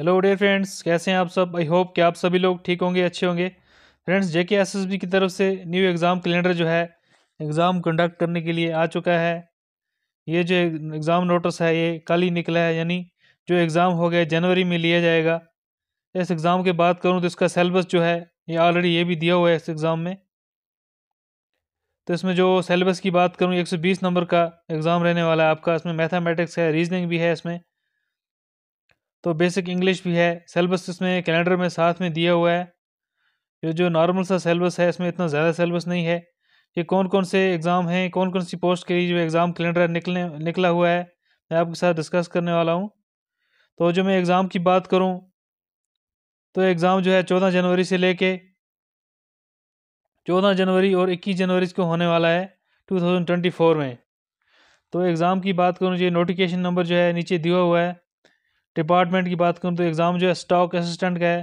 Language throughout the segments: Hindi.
हेलो डियर फ्रेंड्स कैसे हैं आप सब आई होप कि आप सभी लोग ठीक होंगे अच्छे होंगे फ्रेंड्स जे के एस एस बी की तरफ से न्यू एग्ज़ाम कैलेंडर जो है एग्ज़ाम कंडक्ट करने के लिए आ चुका है ये जो एग्ज़ाम नोटिस है ये कल ही निकला है यानी जो एग्ज़ाम हो गया जनवरी में लिया जाएगा इस एग्ज़ाम की बात करूँ तो इसका सेलेबस जो है ये ऑलरेडी ये भी दिया हुआ है इस एग्ज़ाम में तो इसमें जो सेलेबस की बात करूँ बीस नंबर का एग्ज़ाम रहने वाला है आपका इसमें मैथामेटिक्स है रीजनिंग भी है इसमें तो बेसिक इंग्लिश भी है सेलेबस इसमें कैलेंडर में साथ में दिया हुआ है जो जो नॉर्मल सा सेलेबस है इसमें इतना ज़्यादा सेलेबस नहीं है कि कौन कौन से एग्ज़ाम हैं कौन कौन सी पोस्ट के लिए जो एग्ज़ाम कैलेंडर निकलने निकला हुआ है मैं आपके साथ डिस्कस करने वाला हूँ तो जो मैं एग्ज़ाम की बात करूँ तो एग्ज़ाम जो है चौदह जनवरी से ले चौदह जनवरी और इक्कीस जनवरी को होने वाला है टू थाउजेंड ट्वेंटी फोर में तो एग्ज़ाम की बात करूँ जो नोटिफिकेशन नंबर जो है नीचे दिया हुआ है डिपार्टमेंट की बात करूँ तो एग्ज़ाम जो है स्टॉक असिस्टेंट का है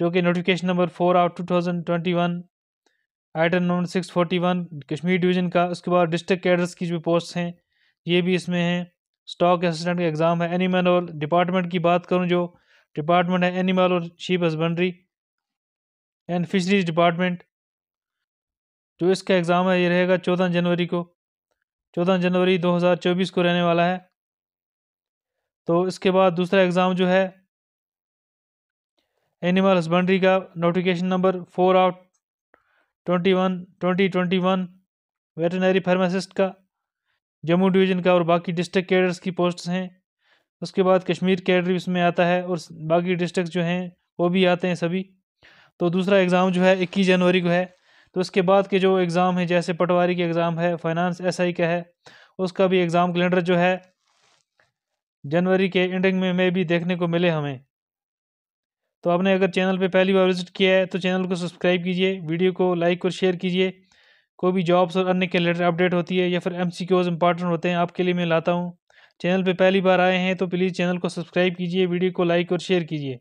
जो कि notification number four out two thousand twenty one item number six forty one Kashmir division का उसके बाद डिस्ट्रिक्ट कैडर्स की जो पोस्ट हैं ये भी इसमें हैं स्टॉक असिस्टेंट का एग्ज़ाम है एनिमल और डिपार्टमेंट की बात करूँ जो डिपार्टमेंट है एनिमल और sheep husbandry and fisheries department जो इसका एग्ज़ाम है ये रहेगा चौदह जनवरी को चौदह जनवरी चौबीस को रहने वाला है तो इसके बाद दूसरा एग्ज़ाम जो है एनिमल हस्बेंड्री का notification number four out twenty one twenty twenty one veterinary pharmacist का जम्मू डिवीज़न का और बाकी डिस्ट्रिक्ट कैडर्स की पोस्ट्स हैं उसके बाद कश्मीर कैडर भी इसमें आता है और बाकी डिस्ट्रिक्ट जो हैं वो भी आते हैं सभी तो दूसरा एग्ज़ाम जो है इक्कीस जनवरी को है तो इसके बाद के जो एग्ज़ाम है जैसे पटवारी के एग्ज़ाम है फाइनेंस एस का है उसका भी एग्ज़ाम कैलेंडर जो है जनवरी के एंडिंग में में भी देखने को मिले हमें तो आपने अगर चैनल पे पहली बार विजिट किया है तो चैनल को सब्सक्राइब कीजिए वीडियो को लाइक और शेयर कीजिए कोई भी जॉब्स और अन्य के रिलेटेड अपडेट होती है या फिर एम सी इंपॉर्टेंट होते हैं आपके लिए मैं लाता हूँ चैनल पर पहली बार आए हैं तो प्लीज़ चैनल को सब्सक्राइब कीजिए वीडियो को लाइक और शेयर कीजिए